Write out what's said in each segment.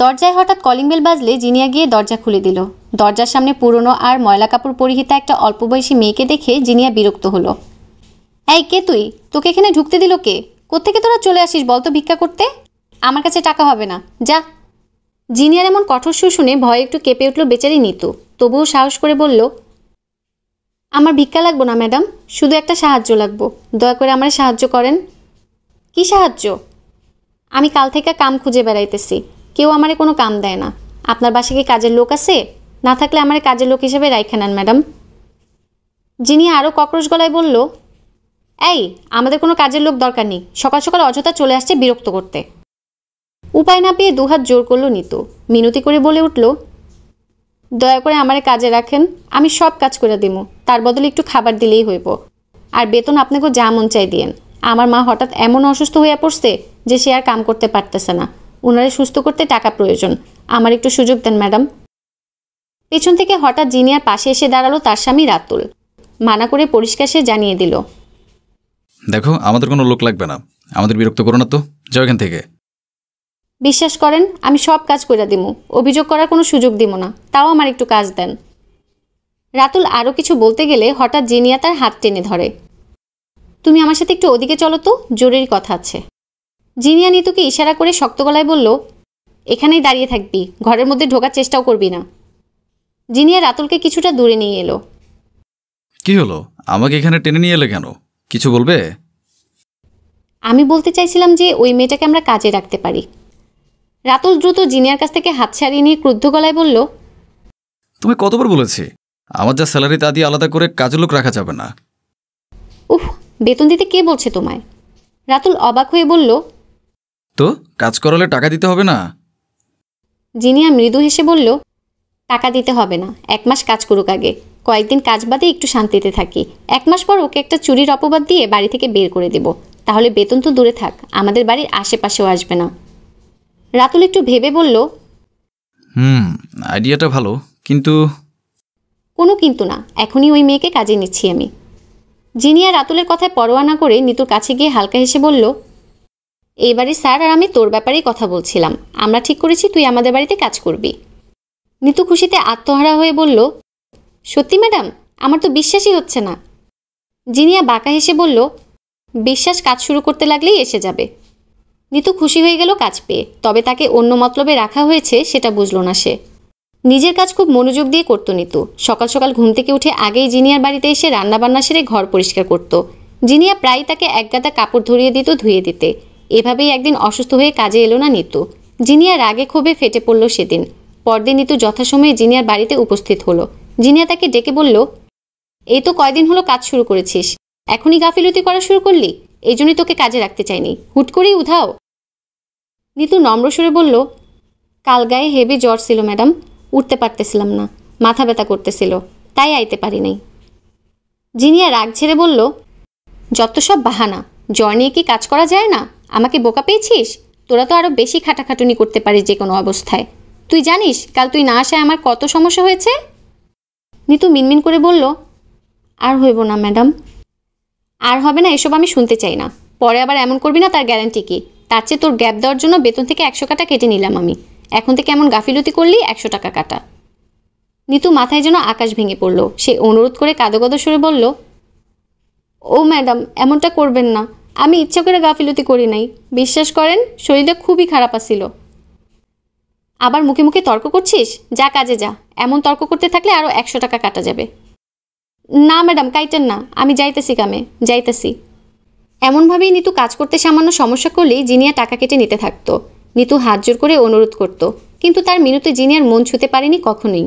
দরজায় হঠাৎ calling bell বাজলে জিনিয়া গিয়ে দরজা খুলে দিল দরজার সামনে পুরনো আর ময়লা কাপড় পরিহিতা একটা অল্প বয়সী মেয়েকে দেখে জিনিয়া বিরক্ত হলো এই কে তুই তোকে এখানে ঢুকতে দিল কে কোথেকে তোরা চলে আসিস বলতো ভিক্ষা করতে আমার কাছে টাকা হবে না যা জিনিয়ার এমন কঠোর সুর শুনে ভয়ে একটু কেঁপে উঠল বেচারি নিতু তবুও সাহস করে বলল আমার ভিক্ষা লাগবো না ম্যাডাম শুধু একটা সাহায্য লাগবো দয়া করে আমার সাহায্য করেন কি সাহায্য আমি কাল থেকে কাম খুঁজে বেড়াইতেছি কেউ আমারে কোনো কাম দেয় না আপনার বাসে কি কাজের লোক আছে না থাকলে আমার কাজের লোক হিসেবে রাইখে নেন ম্যাডাম যিনি আরও কক্রোশ গলায় বলল এই আমাদের কোনো কাজের লোক দরকার নেই সকাল সকাল অযথা চলে আসছে বিরক্ত করতে উপায় না পেয়ে দুহাত জোর করল নিতো মিনতি করে বলে উঠল দয়া করে আমার কাজে রাখেন আমি সব কাজ করে দিব তার বদলে একটু খাবার দিলেই হইব আর বেতন আপনাকে যা মন চাই দিয়েন আমার মা হঠাৎ এমন অসুস্থ হয়ে পড়ছে যে সে আর কাম করতে পারতেছে না ওনারা সুস্থ করতে টাকা প্রয়োজন আমার একটু সুযোগ দেন ম্যাডাম পেছন থেকে হঠাৎ জিনিয়ার পাশে এসে দাঁড়ালো তার স্বামী রাতুল মানা করে পরিষ্কার সে জানিয়ে দিল দেখো আমাদের কোনো লোক লাগবে না আমাদের বিরক্ত করো না তো যাও এখান থেকে বিশ্বাস করেন আমি সব কাজ করে দিব অভিযোগ করার কোনো সুযোগ দিব না তাও আমার একটু কাজ দেন রাতুল আরও কিছু বলতে গেলে হঠাৎ জিনিয়া তার হাত টেনে ধরে তুমি আমার সাথে একটু ওদিকে চলো তো জরুরি কথা আছে জিনিয়া নিতুকে ইশারা করে শক্ত গলায় বলল এখানেই দাঁড়িয়ে থাকবি ঘরের মধ্যে ঢোকার চেষ্টাও করবি না জিনিয়া রাতুলকে কিছুটা দূরে নিয়ে এলো কি হলো আমাকে এখানে টেনে নিয়ে এলে কেন কিছু বলবে আমি বলতে চাইছিলাম যে ওই মেয়েটাকে আমরা কাজে রাখতে পারি রাতুল দ্রুত জিনিয়ার কাছ থেকে হাত ছাড়িয়ে নিয়ে ক্রুদ্ধ গলায় বলল তুমি কতবার বলেছি আমার যা স্যালারি তা দিয়ে আলাদা করে কাজের লোক রাখা যাবে না উফ বেতন দিতে কে বলছে তোমায় রাতুল অবাক হয়ে বলল তো কাজ করালে টাকা দিতে হবে না জিনিয়া মৃদু হেসে বলল টাকা দিতে হবে না এক মাস কাজ করুক আগে কয়েকদিন কাজ বাদে একটু শান্তিতে থাকি এক মাস পর ওকে একটা চুরির অপবাদ দিয়ে বাড়ি থেকে বের করে দেব তাহলে বেতন তো দূরে থাক আমাদের বাড়ির আশেপাশেও আসবে না রাতুল একটু ভেবে বলল হুম আইডিয়াটা ভালো কিন্তু কোনো কিন্তু না এখনই ওই মেয়েকে কাজে নিচ্ছি আমি জিনিয়া রাতুলের কথায় পরোয়া না করে নিতুর কাছে গিয়ে হালকা হেসে বলল এইবারে স্যার আর আমি তোর ব্যাপারেই কথা বলছিলাম আমরা ঠিক করেছি তুই আমাদের বাড়িতে কাজ করবি নিতু খুশিতে আত্মহারা হয়ে বলল সত্যি ম্যাডাম আমার তো বিশ্বাসই হচ্ছে না জিনিয়া বাঁকা হেসে বলল বিশ্বাস কাজ শুরু করতে লাগলেই এসে যাবে নিতু খুশি হয়ে গেল কাজ পেয়ে তবে তাকে অন্য মতলবে রাখা হয়েছে সেটা বুঝল না সে নিজের কাজ খুব মনোযোগ দিয়ে করত নিতু সকাল সকাল ঘুম থেকে উঠে আগেই জিনিয়ার বাড়িতে এসে রান্নাবান্না সেরে ঘর পরিষ্কার করত জিনিয়া প্রায় তাকে একগাদা কাপড় ধরিয়ে দিত ধুয়ে দিতে এভাবেই একদিন অসুস্থ হয়ে কাজে এলো না নিতু জিনিয়া রাগে ক্ষোভে ফেটে পড়ল সেদিন পরদিন নিতু যথাসময়ে জিনিয়ার বাড়িতে উপস্থিত হলো জিনিয়া তাকে ডেকে বলল এই তো কয়দিন হলো কাজ শুরু করেছিস এখনই গাফিলতি করা শুরু করলি এই জন্যই তোকে কাজে রাখতে চাইনি হুট করেই উধাও নিতু নম্র সুরে বলল কাল গায়ে হেভি জ্বর ছিল ম্যাডাম উঠতে পারতেছিলাম না মাথা ব্যথা করতেছিল তাই আইতে পারি নাই জিনিয়া রাগ ছেড়ে বলল যত সব বাহানা জ্বর নিয়ে কি কাজ করা যায় না আমাকে বোকা পেয়েছিস তোরা তো আরও বেশি খাটাখাটুনি করতে পারিস যে কোনো অবস্থায় তুই জানিস কাল তুই না আসায় আমার কত সমস্যা হয়েছে নিতু মিনমিন করে বলল আর হইব না ম্যাডাম আর হবে না এসব আমি শুনতে চাই না পরে আবার এমন করবি না তার গ্যারান্টি কি তার চেয়ে তোর গ্যাপ দেওয়ার জন্য বেতন থেকে একশো কাটা কেটে নিলাম আমি এখন থেকে এমন গাফিলতি করলি একশো টাকা কাটা নিতু মাথায় যেন আকাশ ভেঙে পড়ল সে অনুরোধ করে কাদো কাদো সরে বলল ও ম্যাডাম এমনটা করবেন না আমি ইচ্ছা করে গাফিলতি করি নাই বিশ্বাস করেন শরীরটা খুবই খারাপ আসিল আবার মুখে মুখে তর্ক করছিস যা কাজে যা এমন তর্ক করতে থাকলে আরও একশো টাকা কাটা যাবে না ম্যাডাম কাইটেন না আমি যাইতেছি কামে যাইতেছি এমনভাবেই নিতু কাজ করতে সামান্য সমস্যা করলেই জিনিয়া টাকা কেটে নিতে থাকতো নিতু হাত জোর করে অনুরোধ করত কিন্তু তার মিনুতে জিনিয়ার মন ছুতে পারেনি কখনোই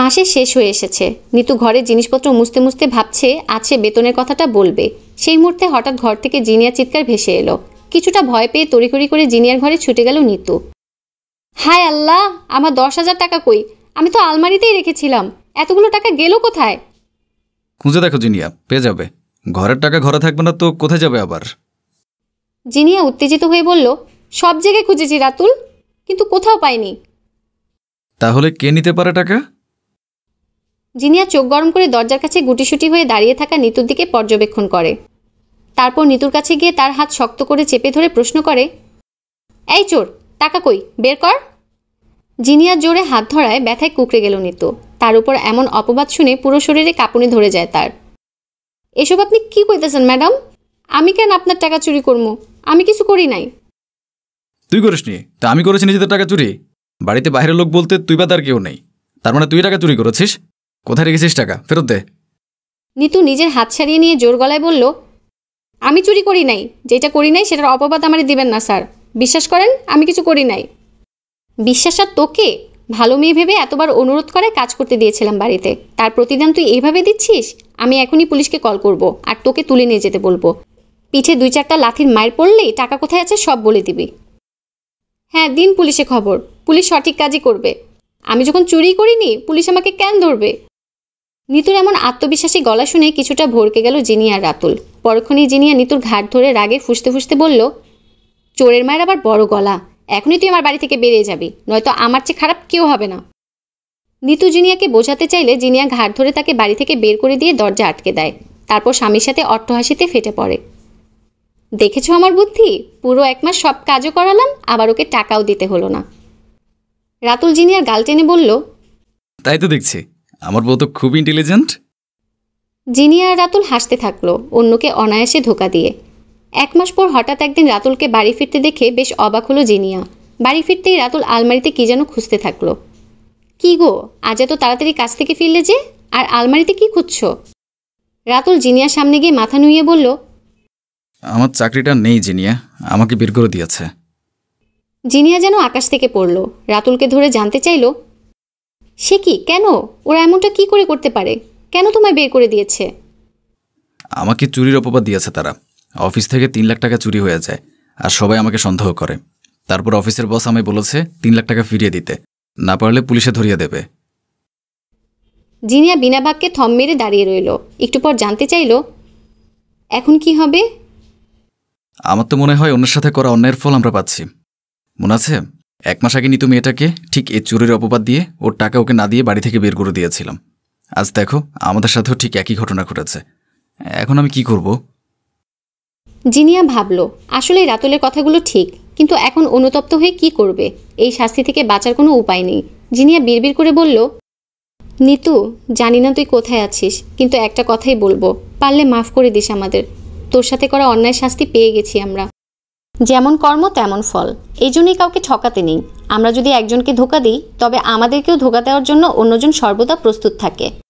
মাসে শেষ হয়ে এসেছে নিতু ঘরের জিনিসপত্র মুছতে মুছতে ভাবছে আছে বেতনের কথাটা বলবে সেই মুহূর্তে হঠাৎ ঘর থেকে জিনিয়া চিৎকার ভেসে এলো কিছুটা ভয় পেয়ে তড়িঘড়ি করে জিনিয়ার ঘরে ছুটে গেল নিতু হায় আল্লাহ আমার দশ হাজার টাকা কই আমি তো আলমারিতেই রেখেছিলাম এতগুলো টাকা গেল কোথায় খুঁজে দেখো জিনিয়া পেয়ে যাবে ঘরের টাকা ঘরে থাকবে না তো কোথায় যাবে আবার জিনিয়া উত্তেজিত হয়ে বলল সব জায়গায় খুঁজেছি রাতুল কিন্তু কোথাও পাইনি তাহলে কে নিতে পারে টাকা জিনিয়া চোখ গরম করে দরজার কাছে গুটিসুটি হয়ে দাঁড়িয়ে থাকা নিতুর দিকে পর্যবেক্ষণ করে তারপর নিতুর কাছে গিয়ে তার হাত শক্ত করে চেপে ধরে প্রশ্ন করে এই চোর টাকা কই বের কর জিনিয়া জোরে হাত ধরায় ব্যথায় কুকড়ে গেল নিতু তার উপর এমন অপবাদ শুনে পুরো শরীরে কাঁপুনি ধরে যায় তার এসব আপনি কি কইতেছেন ম্যাডাম আমি কেন আপনার টাকা চুরি করবো আমি কিছু করি নাই তুই করিসনি তা আমি করেছি নিজেদের টাকা চুরি বাড়িতে বাইরের লোক বলতে তুই বা তার কেউ নেই তার মানে তুই টাকা চুরি করেছিস কোথায় রেখেছিস টাকা ফেরত দে নিতু নিজের হাত ছাড়িয়ে নিয়ে জোর গলায় বলল আমি চুরি করি নাই যেটা করি নাই সেটার অপবাদ আমার দিবেন না স্যার বিশ্বাস করেন আমি কিছু করি নাই বিশ্বাস আর তোকে ভালো মেয়ে ভেবে এতবার অনুরোধ করে কাজ করতে দিয়েছিলাম বাড়িতে তার প্রতিদান তুই এইভাবে দিচ্ছিস আমি এখনই পুলিশকে কল করব আর তোকে তুলে নিয়ে যেতে বলবো পিঠে দুই চারটা লাথির মায়ের পড়লেই টাকা কোথায় আছে সব বলে দিবি হ্যাঁ দিন পুলিশে খবর পুলিশ সঠিক কাজই করবে আমি যখন চুরি করিনি পুলিশ আমাকে কেন ধরবে নিতুর এমন আত্মবিশ্বাসী গলা শুনে কিছুটা ভরকে গেল জিনিয়ার রাতুল পরক্ষণেই জিনিয়া নিতুর ঘাট ধরে রাগে ফুসতে ফুসতে বলল চোরের মায়ের আবার বড় গলা এখনই তুই আমার বাড়ি থেকে বেরিয়ে যাবি নয়তো আমার চেয়ে খারাপ কেউ হবে না নিতু জিনিয়াকে বোঝাতে চাইলে জিনিয়া ঘাট ধরে তাকে বাড়ি থেকে বের করে দিয়ে দরজা আটকে দেয় তারপর স্বামীর সাথে অট্টহাসিতে ফেটে পড়ে দেখেছ আমার বুদ্ধি পুরো এক মাস সব কাজও করালাম আবার ওকে টাকাও দিতে হলো না রাতুল জিনিয়ার গাল টেনে বলল তাই তো দেখছি আমার বউ তো খুব ইন্টেলিজেন্ট জিনিয়া আর রাতুল হাসতে থাকলো অন্যকে অনায়াসে ধোকা দিয়ে এক মাস পর হঠাৎ একদিন রাতুলকে বাড়ি ফিরতে দেখে বেশ অবাক হলো জিনিয়া বাড়ি ফিরতেই রাতুল আলমারিতে কী যেন খুঁজতে থাকলো কি গো আজ এত তাড়াতাড়ি কাছ থেকে ফিরলে যে আর আলমারিতে কি খুঁজছ রাতুল জিনিয়ার সামনে গিয়ে মাথা নুয়ে বলল আমার চাকরিটা নেই জিনিয়া আমাকে বের করে দিয়েছে জিনিয়া যেন আকাশ থেকে পড়ল রাতুলকে ধরে জানতে চাইল সে কি কেন ওরা এমনটা কি করে করতে পারে কেন তোমায় বের করে দিয়েছে আমাকে চুরির অপবাদ দিয়েছে তারা অফিস থেকে তিন লাখ টাকা চুরি হয়ে যায় আর সবাই আমাকে সন্দেহ করে তারপর অফিসের বস আমায় বলেছে তিন লাখ টাকা ফিরিয়ে দিতে না পারলে পুলিশে ধরিয়ে দেবে জিনিয়া বিনা বাক্যে থম মেরে দাঁড়িয়ে রইল একটু পর জানতে চাইল এখন কি হবে আমার তো মনে হয় অন্যের সাথে করা অন্যায়ের ফল আমরা পাচ্ছি মনে আছে এক মাস আগে নিতু মেয়েটাকে ঠিক এ চুরির অপবাদ দিয়ে ওর টাকা ওকে না দিয়ে বাড়ি থেকে বের করে দিয়েছিলাম আজ দেখো আমাদের সাথেও ঠিক একই ঘটনা ঘটেছে এখন আমি কি করব জিনিয়া ভাবল আসলে রাতুলের কথাগুলো ঠিক কিন্তু এখন অনুতপ্ত হয়ে কি করবে এই শাস্তি থেকে বাঁচার কোনো উপায় নেই জিনিয়া বিড়বিড় করে বলল নিতু জানি না তুই কোথায় আছিস কিন্তু একটা কথাই বলবো পারলে মাফ করে দিস আমাদের তোর সাথে করা অন্যায় শাস্তি পেয়ে গেছি আমরা যেমন কর্ম তেমন ফল এই জন্যই কাউকে ঠকাতে নেই আমরা যদি একজনকে ধোকা দিই তবে আমাদেরকেও ধোকা দেওয়ার জন্য অন্যজন সর্বদা প্রস্তুত থাকে